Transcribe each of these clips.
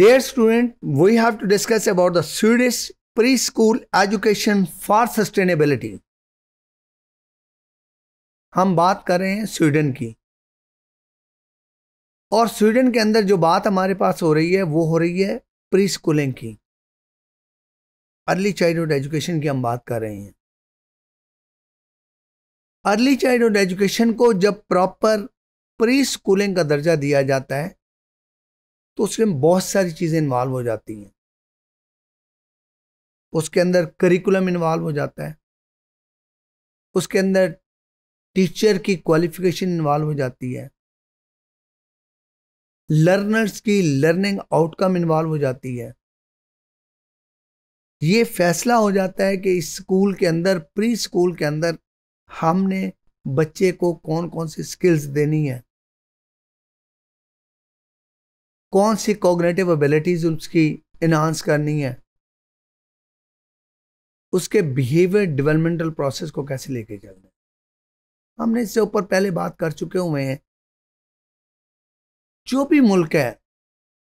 student we have to discuss about the Swedish preschool education for sustainability हम बात कर रहे हैं स्वीडन की और स्वीडन के अंदर जो बात हमारे पास हो रही है वो हो रही है प्री स्कूलिंग की अर्ली चाइल्डहुड एजुकेशन की हम बात कर रहे हैं अर्ली चाइल्डहुड एजुकेशन को जब प्रॉपर प्री स्कूलिंग का दर्जा दिया जाता है तो उसमें बहुत सारी चीज़ें इन्वॉल्व हो जाती हैं उसके अंदर करिकुलम इन्वॉल्व हो जाता है उसके अंदर टीचर की क्वालिफिकेशन इन्वॉल्व हो जाती है लर्नर्स की लर्निंग आउटकम इन्वॉल्व हो जाती है ये फैसला हो जाता है कि इस स्कूल के अंदर प्री स्कूल के अंदर हमने बच्चे को कौन कौन सी स्किल्स देनी है कौन सी कॉग्नेटिव एबिलिटीज उसकी इन्हांस करनी है उसके बिहेवियर डेवलपमेंटल प्रोसेस को कैसे लेके चलना है हमने इससे ऊपर पहले बात कर चुके हुए हैं जो भी मुल्क है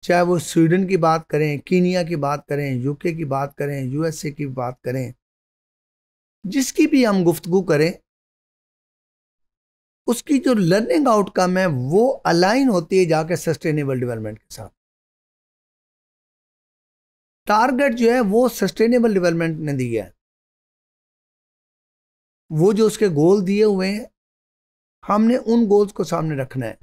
चाहे वो स्वीडन की बात करें कीनिया की बात करें यूके की बात करें यूएसए की बात करें जिसकी भी हम गुफ्तगु करें उसकी जो लर्निंग आउटकम है वो अलाइन होती है जाके सस्टेनेबल डेवलपमेंट के साथ टारगेट जो है वो सस्टेनेबल डेवलपमेंट ने दिया है वो जो उसके गोल दिए हुए हैं हमने उन गोल्स को सामने रखना है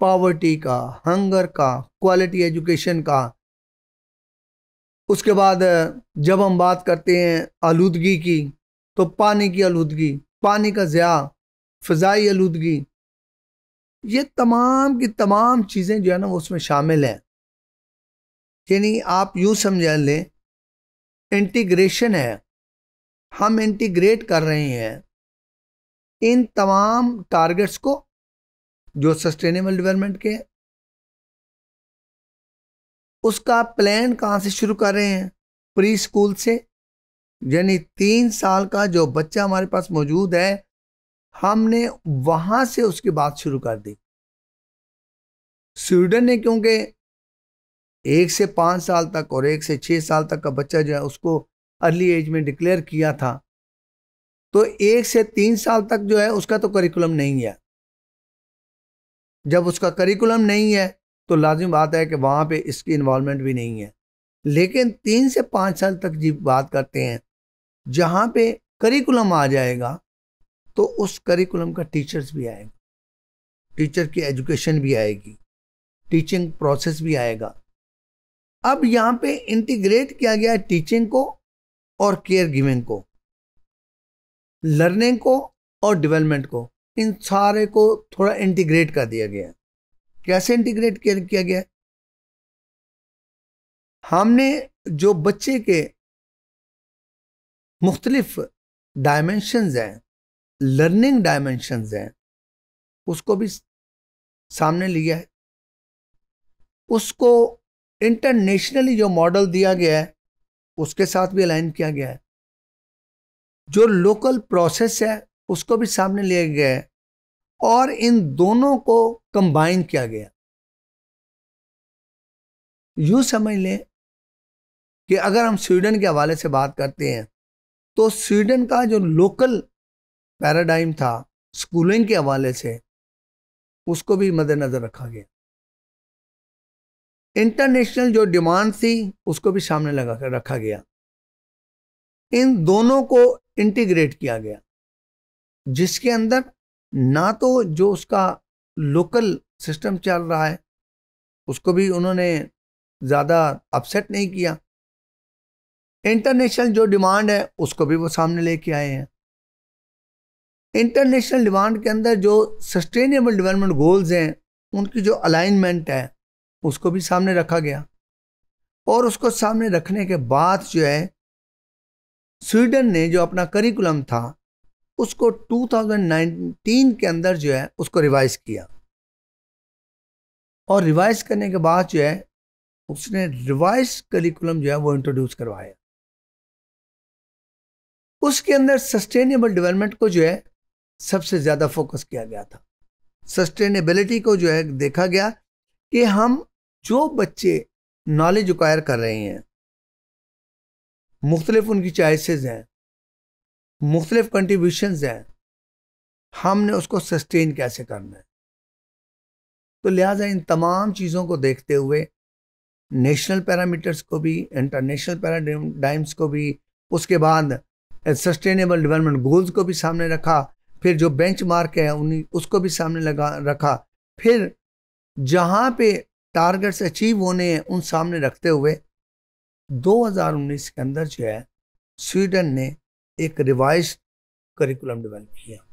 पावर्टी का हंगर का क्वालिटी एजुकेशन का उसके बाद जब हम बात करते हैं आलूदगी की तो पानी की आलूदगी पानी का ज़्या फ़ाई आलूदगी ये तमाम की तमाम चीज़ें जो है ना वो उसमें शामिल हैं यानी आप यूँ समझा लें इंटीग्रेशन है हम इंटीग्रेट कर रहे हैं इन तमाम टारगेट्स को जो सस्टेनेबल डेवलपमेंट के उसका प्लान कहाँ से शुरू कर रहे हैं प्री स्कूल से यानी तीन साल का जो बच्चा हमारे पास मौजूद है हमने वहां से उसकी बात शुरू कर दी स्वीडन ने क्योंकि एक से पाँच साल तक और एक से छः साल तक का बच्चा जो है उसको अर्ली एज में डिक्लेयर किया था तो एक से तीन साल तक जो है उसका तो करिकुलम नहीं है जब उसका करिकुलम नहीं है तो लाजिम बात है कि वहाँ पे इसकी इन्वॉलमेंट भी नहीं है लेकिन तीन से पाँच साल तक जी बात करते हैं जहाँ पे करिकुलम आ जाएगा तो उस करिकुलम का टीचर्स भी आएगा टीचर की एजुकेशन भी आएगी टीचिंग प्रोसेस भी आएगा अब यहाँ पे इंटीग्रेट किया गया है टीचिंग को और केयर गिविंग को लर्निंग को और डेवलपमेंट को इन सारे को थोड़ा इंटीग्रेट कर दिया गया है कैसे इंटीग्रेट किया गया है हमने जो बच्चे के मुख्तलिफ डायमेंशनज हैं लर्निंग डायमेंशनस हैं उसको भी सामने लिया है उसको इंटरनेशनली जो मॉडल दिया गया है उसके साथ भी अलाइन किया गया है जो लोकल प्रोसेस है उसको भी सामने लिया गया है और इन दोनों को कंबाइन किया गया यूं समझ लें कि अगर हम स्वीडन के हवाले से बात करते हैं तो स्वीडन का जो लोकल पैराडाइम था स्कूलिंग के हवाले से उसको भी मद्देनज़र रखा गया इंटरनेशनल जो डिमांड थी उसको भी सामने लगा कर रखा गया इन दोनों को इंटीग्रेट किया गया जिसके अंदर ना तो जो उसका लोकल सिस्टम चल रहा है उसको भी उन्होंने ज़्यादा अपसेट नहीं किया इंटरनेशनल जो डिमांड है उसको भी वो सामने लेके आए हैं इंटरनेशनल डिमांड के अंदर जो सस्टेनेबल डेवलपमेंट गोल्स हैं उनकी जो अलाइनमेंट है उसको भी सामने रखा गया और उसको सामने रखने के बाद जो है स्वीडन ने जो अपना करिकुलम था उसको 2019 के अंदर जो है उसको रिवाइज किया और रिवाइज करने के बाद जो है उसने रिवाइज करिकुलम जो है वो इंट्रोड्यूस करवाया उसके अंदर सस्टेनेबल डेवलपमेंट को जो है सबसे ज़्यादा फोकस किया गया था सस्टेनेबिलिटी को जो है देखा गया कि हम जो बच्चे नॉलेज अक्वायर कर रहे हैं मुख्तलिफ उनकी चॉइसेस हैं मुख्तलिफ कंट्रीब्यूशंस हैं हमने उसको सस्टेन कैसे करना है तो लिहाजा इन तमाम चीज़ों को देखते हुए नेशनल पैरामीटर्स को भी इंटरनेशनल पैराडाइम्स को भी उसके बाद एंड सस्टेनेबल डेवलपमेंट गोल्स को भी सामने रखा फिर जो बेंच मार्क है उन्हीं उसको भी सामने लगा रखा फिर जहाँ पे टारगेट्स अचीव होने हैं उन सामने रखते हुए 2019 के अंदर जो है स्वीडन ने एक रिवाइज करिकुलम डेवलप किया